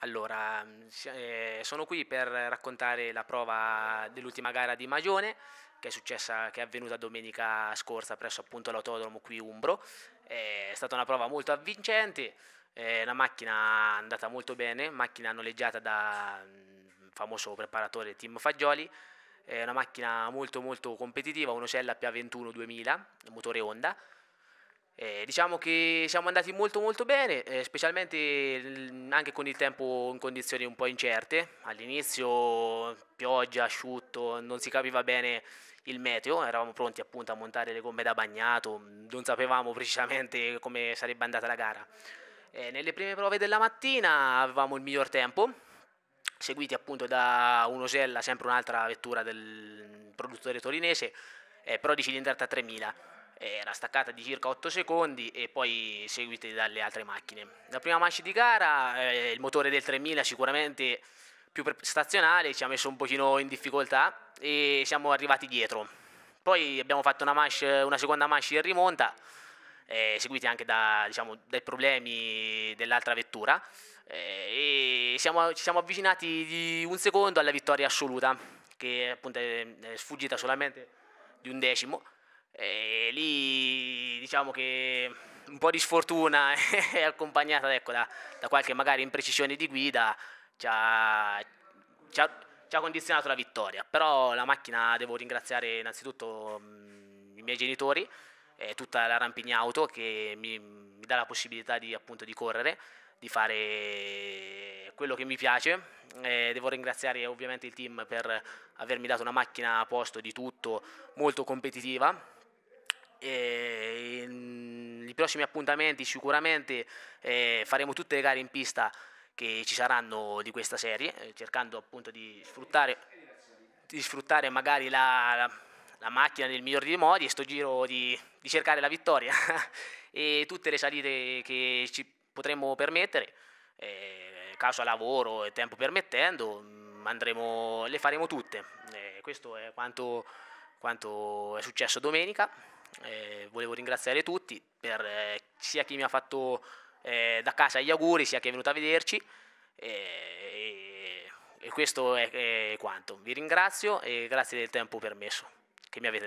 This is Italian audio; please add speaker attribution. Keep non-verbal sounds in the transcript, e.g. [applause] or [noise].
Speaker 1: Allora, mm, eh, sono qui per raccontare la prova dell'ultima gara di Magione che è, successa, che è avvenuta domenica scorsa presso appunto l'autodromo qui Umbro. Eh, è stata una prova molto avvincente, eh, la macchina è andata molto bene, macchina noleggiata da mm, famoso preparatore Tim Fagioli, è una macchina molto molto competitiva, un Osella P21 2000, motore Honda. Eh, diciamo che siamo andati molto molto bene, eh, specialmente anche con il tempo in condizioni un po' incerte. All'inizio pioggia, asciutto, non si capiva bene il meteo, eravamo pronti appunto a montare le gomme da bagnato, non sapevamo precisamente come sarebbe andata la gara. Eh, nelle prime prove della mattina avevamo il miglior tempo, seguiti appunto da un'Osella, sempre un'altra vettura del produttore torinese, eh, però di cilindrata 3000 era staccata di circa 8 secondi e poi seguite dalle altre macchine. La prima manche di gara, eh, il motore del 3000 sicuramente più prestazionale, ci ha messo un pochino in difficoltà e siamo arrivati dietro. Poi abbiamo fatto una, manche, una seconda manche in rimonta, eh, seguiti anche da, diciamo, dai problemi dell'altra vettura, eh, e siamo, ci siamo avvicinati di un secondo alla vittoria assoluta, che appunto è, è sfuggita solamente di un decimo. E lì diciamo che un po' di sfortuna [laughs] è accompagnata ecco, da, da, qualche magari imprecisione di guida ci ha, ci, ha, ci ha, condizionato la vittoria. Però la macchina devo ringraziare innanzitutto mh, mm, i miei genitori e tutta la Rampigna Auto che mi, mi dà la possibilità di, appunto, di correre di fare quello che mi piace. Eh, devo ringraziare ovviamente il team per avermi dato una macchina a posto di tutto molto competitiva e i prossimi appuntamenti sicuramente eh, faremo tutte le gare in pista che ci saranno di questa serie, eh, cercando appunto di sfruttare, di sfruttare magari la, la, la, macchina nel migliore dei modi e sto giro di, di cercare la vittoria [laughs] e tutte le salite che ci potremmo permettere, eh, caso lavoro e tempo permettendo, mm, andremo, le faremo tutte. Eh, questo è quanto, quanto è successo domenica. Eh, volevo ringraziare tutti, per, eh, sia chi mi ha fatto eh, da casa gli auguri, sia chi è venuto a vederci. Eh, e questo è, è quanto. Vi ringrazio e grazie del tempo permesso che mi avete dato.